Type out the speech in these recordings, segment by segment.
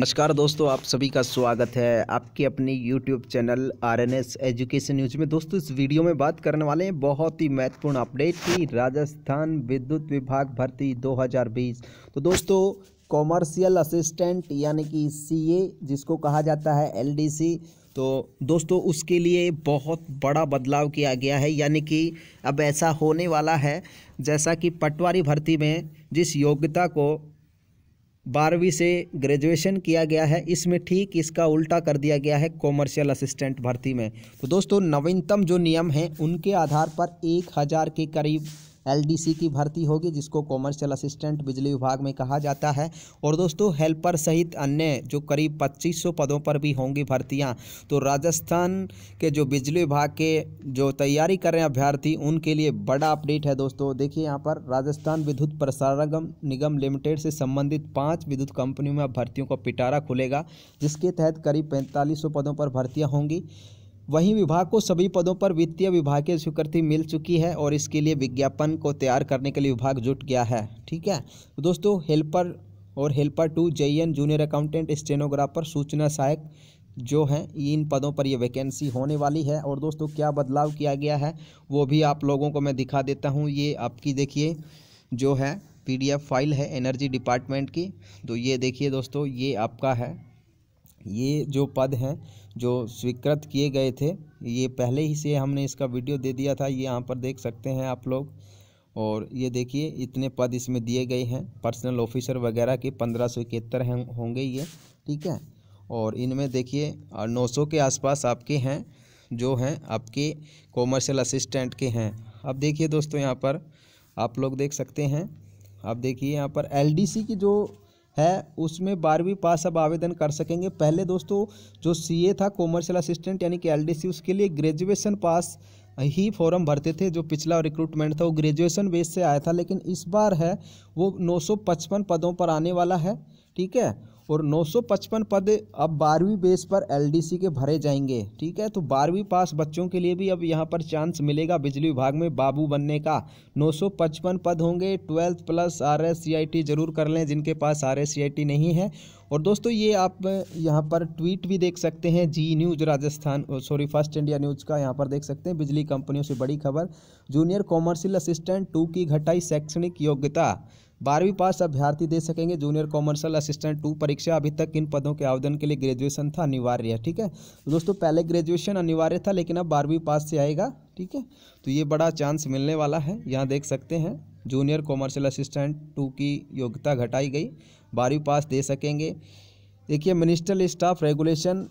नमस्कार दोस्तों आप सभी का स्वागत है आपके अपने YouTube channel R N S education news में दोस्तों इस वीडियो में बात करने वाले हैं बहुत ही महत्वपूर्ण अपडेट की राजस्थान विद्युत विभाग भर्ती 2020 तो दोस्तों कॉमर्शियल असिस्टेंट यानी कि ए जिसको कहा जाता है सी तो दोस्तों उसके लिए बहुत बड़ा बदलाव किया गया है यानी कि अब ऐसा होने वाला है जैसा कि पटवारी भर्ती में जिस योग्यता को बारहवीं से ग्रेजुएशन किया गया है इसमें ठीक इसका उल्टा कर दिया गया है कॉमर्शियल असिस्टेंट भर्ती में तो दोस्तों नवीनतम जो नियम हैं उनके आधार पर एक हज़ार के करीब एलडीसी की भर्ती होगी जिसको कॉमर्शियल असिस्टेंट बिजली विभाग में कहा जाता है और दोस्तों हेल्पर सहित अन्य जो करीब 2500 पदों पर भी होंगी भर्तियां तो राजस्थान के जो बिजली विभाग के जो तैयारी कर रहे हैं अभ्यर्थी उनके लिए बड़ा अपडेट है दोस्तों देखिए यहाँ पर राजस्थान विद्युत प्रसारण निगम लिमिटेड से संबंधित पाँच विद्युत कंपनियों में अभ्यर्थियों का पिटारा खुलेगा जिसके तहत करीब पैंतालीस पदों पर भर्तियाँ होंगी वहीं विभाग को सभी पदों पर वित्तीय विभाग की स्वीकृति मिल चुकी है और इसके लिए विज्ञापन को तैयार करने के लिए विभाग जुट गया है ठीक है तो दोस्तों हेल्पर और helper two JEN junior accountant stenographer सूचना सहायक जो हैं इन पदों पर ये वैकेंसी होने वाली है और दोस्तों क्या बदलाव किया गया है वो भी आप लोगों को मैं दिखा देता हूँ ये आपकी देखिए जो है पीडीएफ फाइल है एनर्जी डिपार्टमेंट की तो ये देखिए दोस्तों ये आपका है ये जो पद हैं जो स्वीकृत किए गए थे ये पहले ही से हमने इसका वीडियो दे दिया था ये यहाँ पर देख सकते हैं आप लोग और ये देखिए इतने पद इसमें दिए गए हैं पर्सनल ऑफिसर वगैरह के पंद्रह सौ इकहत्तर हैं होंगे ये ठीक है और इनमें देखिए नौ सौ के आसपास आपके हैं जो हैं आपके कॉमर्शियल असिस्टेंट के हैं अब देखिए दोस्तों यहाँ पर आप लोग देख सकते हैं अब देखिए यहाँ पर एल की जो है उसमें बारहवीं पास अब आवेदन कर सकेंगे पहले दोस्तों जो सीए था कॉमर्शियल असिस्टेंट यानी कि एलडीसी उसके लिए ग्रेजुएशन पास ही फॉर्म भरते थे जो पिछला रिक्रूटमेंट था वो ग्रेजुएशन बेस से आया था लेकिन इस बार है वो 955 पदों पर आने वाला है ठीक है और 955 पद अब बारहवीं बेस पर एलडीसी के भरे जाएंगे ठीक है तो बारहवीं पास बच्चों के लिए भी अब यहाँ पर चांस मिलेगा बिजली विभाग में बाबू बनने का 955 पद होंगे ट्वेल्थ प्लस आर एस जरूर कर लें जिनके पास आर एस नहीं है और दोस्तों ये आप यहाँ पर ट्वीट भी देख सकते हैं Zee news Rajasthan sorry first India news का यहाँ पर देख सकते हैं बिजली कंपनियों से बड़ी खबर जूनियर कॉमर्शियल असिस्टेंट टू की घटाई शैक्षणिक योग्यता बारहवीं पास अभ्यर्थी दे सकेंगे जूनियर कॉमर्शियल असिस्टेंट टू परीक्षा अभी तक इन पदों के आवेदन के लिए ग्रेजुएशन था अनिवार्य है ठीक है तो दोस्तों पहले ग्रेजुएशन अनिवार्य था लेकिन अब बारहवीं पास से आएगा ठीक है तो ये बड़ा चांस मिलने वाला है यहाँ देख सकते हैं जूनियर कॉमर्शियल असिस्टेंट टू की योग्यता घटाई गई बारहवीं पास दे सकेंगे देखिए मिनिस्ट्रल स्टाफ रेगुलेशन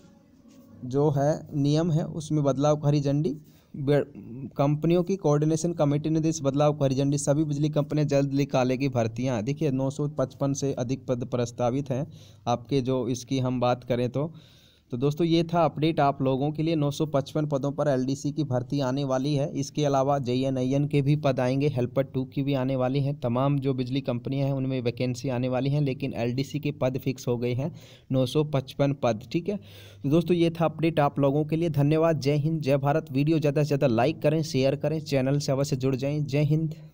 जो है नियम है उसमें बदलाव हरी झंडी कंपनियों की कोऑर्डिनेशन कमेटी ने इस बदलाव को हरी सभी बिजली कंपनियां जल्द निकालेगी भर्तियां देखिए 955 से अधिक पद प्रस्तावित हैं आपके जो इसकी हम बात करें तो तो दोस्तों ये था अपडेट आप लोगों के लिए 955 पदों पर एलडीसी की भर्ती आने वाली है इसके अलावा एन के भी पद आएंगे हेल्पर टू की भी आने वाली हैं तमाम जो बिजली कंपनियां हैं उनमें वैकेंसी आने वाली हैं लेकिन एलडीसी के पद फिक्स हो गए हैं 955 पद ठीक है तो दोस्तों ये था अपडेट आप लोगों के लिए धन्यवाद जय हिंद जय भारत वीडियो ज़्यादा से ज़्यादा लाइक करें शेयर करें चैनल से अवश्य जुड़ जाएँ जय हिंद